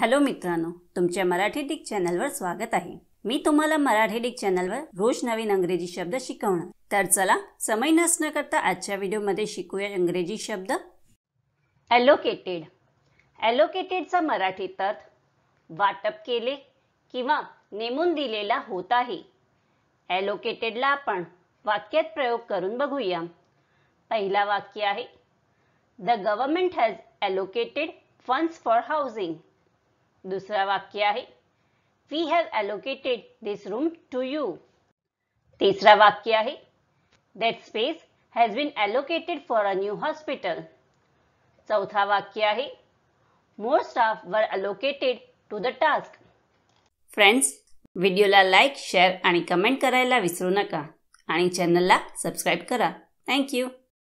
hello मित्रांनो तुमच्या Marathi Dick चॅनलवर स्वागत आहे मी तुम्हाला मराठी डिक चॅनलवर रोज नवीन अंग्रेजी शब्द शिकवणार तर चला समय नसणं करता आजच्या व्हिडिओमध्ये शिकूया इंग्रजी शब्द ॲलोकेटेड ॲलोकेटेडचा मराठीत अर्थ वाटप केले किंवा नेमून दिलेला होत आहे ॲलोकेटेडला आपण वाक्यात प्रयोग करून बघूया पहिला वाक्य आहे the government has allocated funds for housing दुसरा वाक्य आहे we have allocated this room to you तिसरा वाक्य आहे that space has been allocated for a new hospital चौथा वाक्य आहे more staff were allocated to the task friends व्हिडिओला लाईक शेअर आणि कमेंट करायला विसरू नका आणि चॅनलला सबस्क्राईब करा थँक्यू